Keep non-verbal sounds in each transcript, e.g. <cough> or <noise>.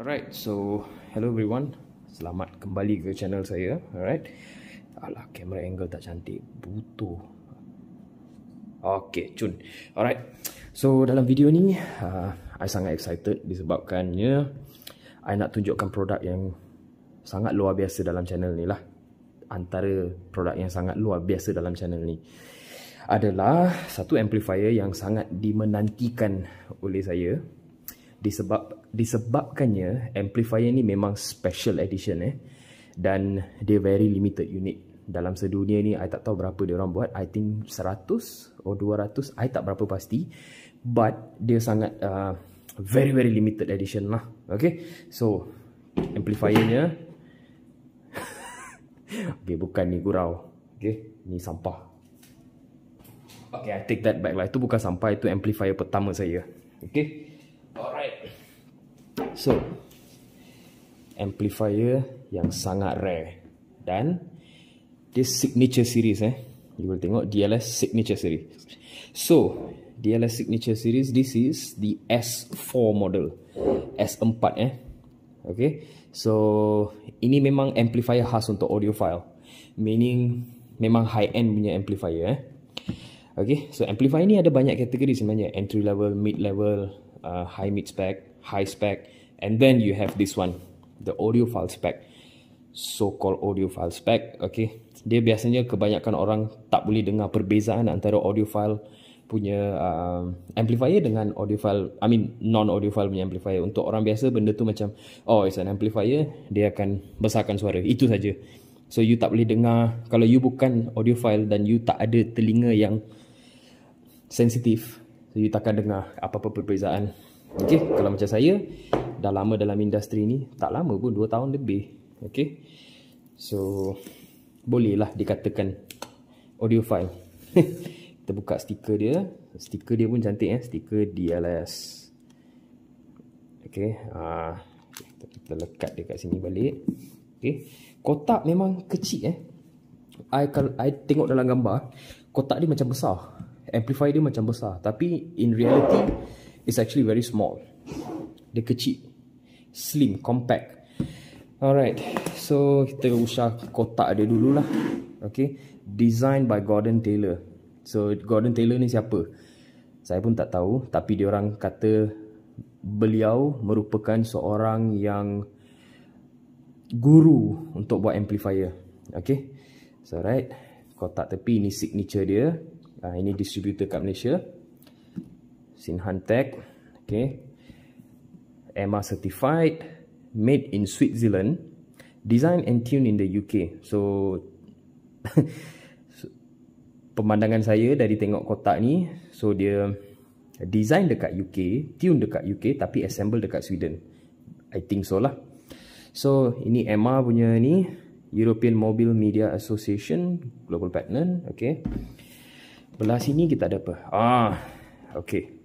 Alright, so hello everyone. Selamat kembali ke channel saya. Alright. Alah, camera angle tak cantik. Butuh. Okay, cun. Alright. So, dalam video ni, uh, I sangat excited disebabkannya I nak tunjukkan produk yang sangat luar biasa dalam channel ni lah. Antara produk yang sangat luar biasa dalam channel ni adalah satu amplifier yang sangat dimenantikan oleh saya disebab disebabkannya amplifier ni memang special edition eh dan dia very limited unit dalam sedunia ni I tak tahu berapa dia orang buat I think 100 or 200 I tak berapa pasti but dia sangat uh, very very limited edition lah okay so amplifiernya <laughs> okay bukan ni gurau okay ni sampah okay I take that back lah itu bukan sampah itu amplifier pertama saya okay So, amplifier yang sangat rare dan dia signature series eh. You boleh tengok DLS signature series. So, DLS signature series this is the S4 model. S4 eh. Okay. So, ini memang amplifier khas untuk audiophile. Meaning memang high end punya amplifier eh. Okay, so amplifier ni ada banyak kategori sebenarnya. Entry level, mid level, uh, high mid spec, high spec and then you have this one the audio file spec so called audio file spec okay dia biasanya kebanyakan orang tak boleh dengar perbezaan antara audio file punya uh, amplifier dengan audio file I mean non audio file punya amplifier untuk orang biasa benda tu macam oh it's an amplifier dia akan besarkan suara itu saja so you tak boleh dengar kalau you bukan audio file dan you tak ada telinga yang sensitif so you takkan dengar apa-apa perbezaan Okey, kalau macam saya dah lama dalam industri ni, tak lama pun 2 tahun lebih. Okey. So bolehlah dikatakan audio file. <laughs> Kita buka stiker dia. Stiker dia pun cantik eh, stiker DLS. Okey, ah kita lekat dekat sini balik. Okey. Kotak memang kecil eh. I I tengok dalam gambar, kotak dia macam besar. Amplifier dia macam besar, tapi in reality is actually very small. Dia kecil. Slim, compact. Alright, so kita usah kotak dia dululah. Okay, designed by Gordon Taylor. So, Gordon Taylor ni siapa? Saya pun tak tahu, tapi dia orang kata beliau merupakan seorang yang guru untuk buat amplifier. Okay, so right, kotak tepi ni signature dia. Ah, ini distributor kat Malaysia. Sinhantec, okay. Emma certified, made in Switzerland, design and tuned in the UK. <laughs> So, pemandangan saya dari tengok kotak ni, so dia design dekat UK, tune dekat UK tapi assemble dekat Sweden. I think so lah. So, ini Emma punya ni, European Mobile Media Association, Global Patent, okay. Belah sini kita ada apa? Ah, okay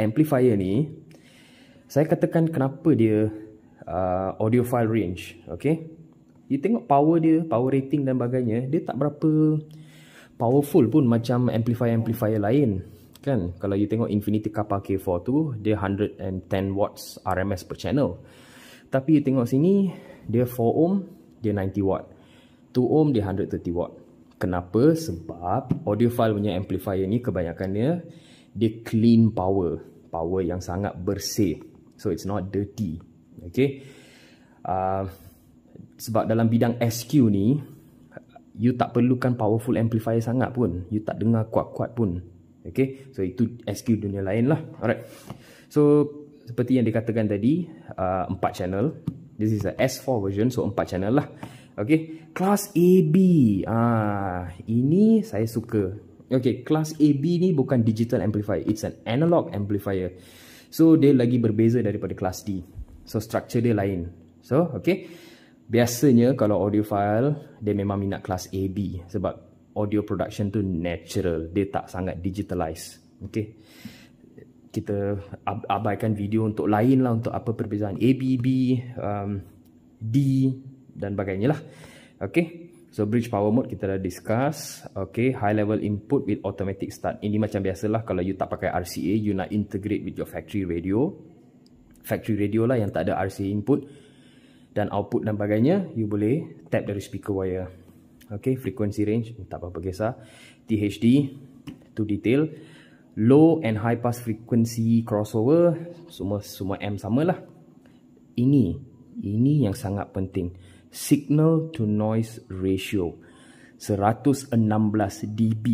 amplifier ni saya katakan kenapa dia uh, audio file range okey you tengok power dia power rating dan bagainya dia tak berapa powerful pun macam amplifier amplifier lain kan kalau you tengok infinity kappa k4 tu dia 110 watts rms per channel tapi you tengok sini dia 4 ohm dia 90 watt 2 ohm dia 130 watt kenapa sebab audio file punya amplifier ni kebanyakannya dia clean power power yang sangat bersih. So it's not dirty. Okay. Uh, sebab dalam bidang SQ ni, you tak perlukan powerful amplifier sangat pun. You tak dengar kuat-kuat pun. Okay. So itu SQ dunia lain lah. Alright. So seperti yang dikatakan tadi, uh, ah, 4 channel. This is a S4 version, so 4 channel lah. Okay. Class AB. Ah, ini saya suka. Okay, kelas AB ni bukan digital amplifier. It's an analog amplifier. So, dia lagi berbeza daripada kelas D. So, structure dia lain. So, okay. Biasanya kalau audiophile, dia memang minat kelas AB. Sebab audio production tu natural. Dia tak sangat digitalize. Okay. Kita abaikan video untuk lain lah. Untuk apa perbezaan AB, B, um, D dan bagainya lah. Okay. So bridge power mode kita dah discuss. Okay, high level input with automatic start. Ini macam biasalah kalau you tak pakai RCA, you nak integrate with your factory radio. Factory radio lah yang tak ada RCA input dan output dan bagainya, you boleh tap dari speaker wire. Okay, frequency range, hmm, tak apa-apa kisah. THD, to detail. Low and high pass frequency crossover, semua semua M sama lah. Ini, ini yang sangat penting signal to noise ratio 116 dB.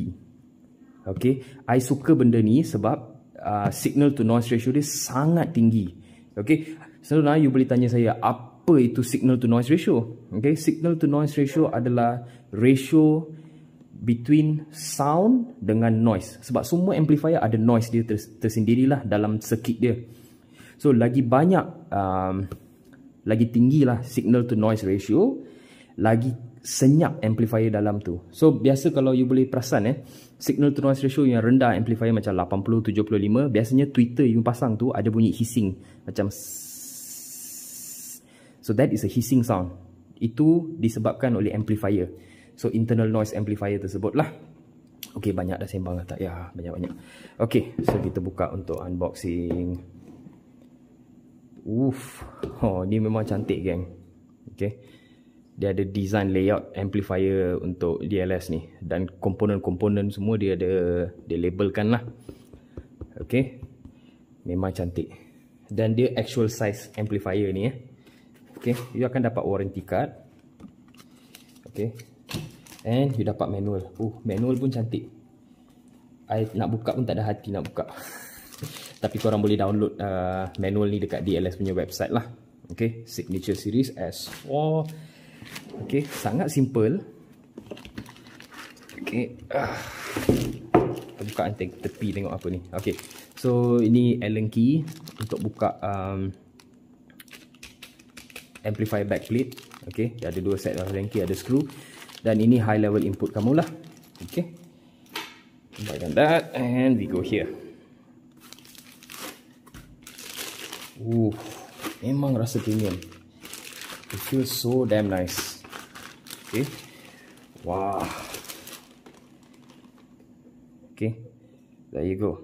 Okay, I suka benda ni sebab uh, signal to noise ratio dia sangat tinggi. Okay, sebenarnya so, you boleh tanya saya apa itu signal to noise ratio? Okay, signal to noise ratio adalah ratio between sound dengan noise. Sebab semua amplifier ada noise dia tersendirilah dalam circuit dia. So, lagi banyak... Um, lagi tinggi lah signal to noise ratio lagi senyap amplifier dalam tu so biasa kalau you boleh perasan eh signal to noise ratio yang rendah amplifier macam 80 75 biasanya tweeter yang pasang tu ada bunyi hissing macam so that is a hissing sound itu disebabkan oleh amplifier so internal noise amplifier tersebut lah Okay, banyak dah sembang lah tak? Ya, banyak-banyak. Okay, so kita buka untuk unboxing. Uff, oh, ni memang cantik gang, Okay. Dia ada design layout amplifier untuk DLS ni. Dan komponen-komponen semua dia ada, dia labelkan lah. Okay. Memang cantik. Dan dia actual size amplifier ni eh. Okay. You akan dapat warranty card. Okay. And you dapat manual. Uh, manual pun cantik. I nak buka pun tak ada hati nak buka. <laughs> Tapi korang boleh download uh, manual ni dekat DLS punya website lah. Okay, Signature Series S4. Okay, sangat simple. Okay. Uh. Ah. Buka tepi tengok apa ni. Okay. So, ini Allen key untuk buka um, amplifier backplate. Okay. ada dua set Allen key, ada screw. Dan ini high level input kamu lah. Okay. Like that. And we go here. Uh, memang rasa premium. It feels so damn nice. Okay. Wah. Okay. There you go.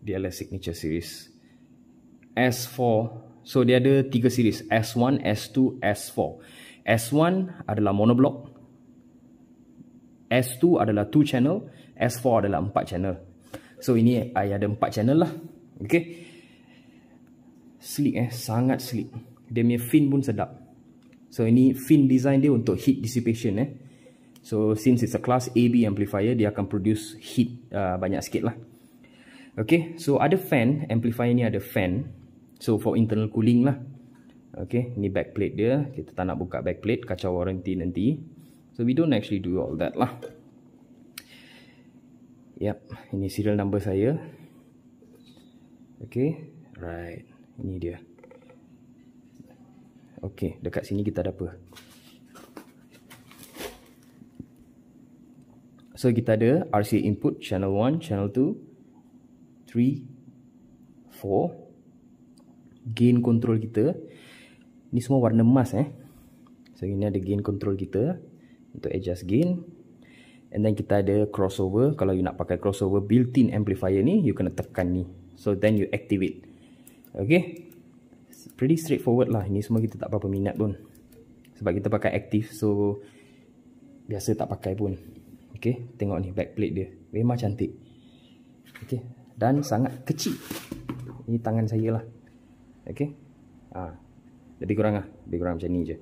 DLS Signature Series. S4. So, dia ada tiga series. S1, S2, S4. S1 adalah monoblock. S2 adalah 2 channel. S4 adalah 4 channel. So, ini ah, ada 4 channel lah. Okay. Sleek eh, sangat sleek Dia punya fin pun sedap So ini fin design dia untuk heat dissipation eh So since it's a class AB amplifier Dia akan produce heat uh, banyak sikit lah Okay, so ada fan Amplifier ni ada fan So for internal cooling lah Okay, ni backplate dia Kita tak nak buka backplate Kacau warranty nanti So we don't actually do all that lah Yep, ini serial number saya Okay, right ini dia. Okey, dekat sini kita ada apa? So kita ada RC input channel 1, channel 2, 3, 4. Gain control kita. Ni semua warna emas eh. So ini ada gain control kita untuk adjust gain. And then kita ada crossover. Kalau you nak pakai crossover built-in amplifier ni, you kena tekan ni. So then you activate. Okay Pretty straightforward lah Ini semua kita tak apa minat pun Sebab kita pakai active So Biasa tak pakai pun Okay Tengok ni backplate dia Memang cantik Okay Dan sangat kecil Ini tangan saya lah Okay ha. Lebih kurang lah Lebih kurang macam ni je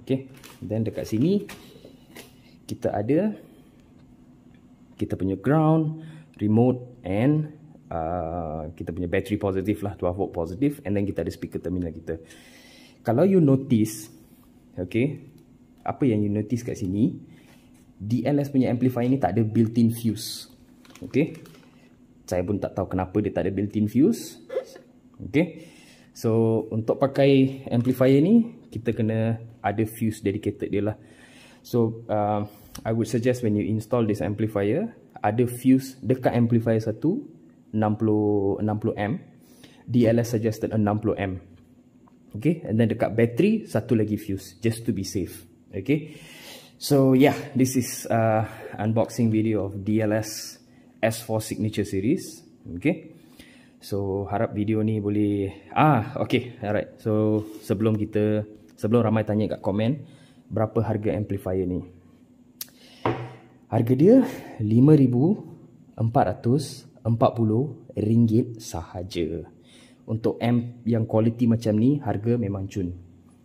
Okay dan dekat sini Kita ada Kita punya ground Remote And uh, kita punya battery positif lah 12 volt positif and then kita ada speaker terminal kita kalau you notice okay apa yang you notice kat sini DLS punya amplifier ni tak ada built-in fuse okay saya pun tak tahu kenapa dia tak ada built-in fuse okay so untuk pakai amplifier ni kita kena ada fuse dedicated dia lah so uh, I would suggest when you install this amplifier ada fuse dekat amplifier satu 60 60M. DLS suggested 60M. Okay, and then dekat bateri satu lagi fuse just to be safe. Okay, so yeah, this is uh, unboxing video of DLS S4 Signature Series. Okay, so harap video ni boleh... Ah, okay, alright. So, sebelum kita, sebelum ramai tanya kat komen, berapa harga amplifier ni? Harga dia 5400 RM40 sahaja. Untuk amp yang quality macam ni, harga memang cun.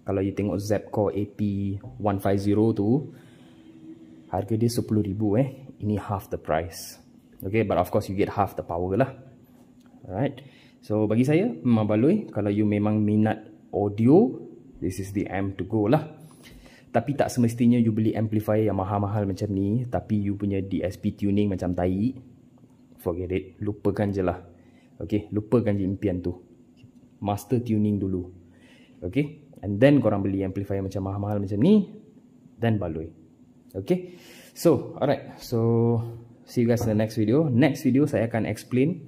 Kalau you tengok Zapcore AP150 tu, harga dia RM10,000 eh. Ini half the price. Okay, but of course you get half the power lah. Alright. So, bagi saya, memang baloi. Kalau you memang minat audio, this is the amp to go lah. Tapi tak semestinya you beli amplifier yang mahal-mahal macam ni, tapi you punya DSP tuning macam tai, forget it lupakan je lah okay lupakan je impian tu master tuning dulu okay and then korang beli amplifier macam mahal-mahal macam ni then baloi okay so alright so see you guys in the next video next video saya akan explain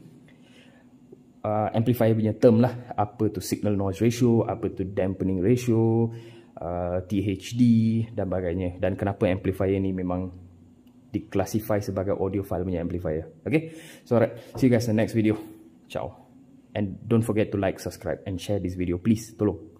uh, amplifier punya term lah apa tu signal noise ratio apa tu dampening ratio uh, THD dan bagainya dan kenapa amplifier ni memang diklasifikasi sebagai audio file punya amplifier. Okay? So alright, see you guys in the next video. Ciao. And don't forget to like, subscribe and share this video. Please, tolong.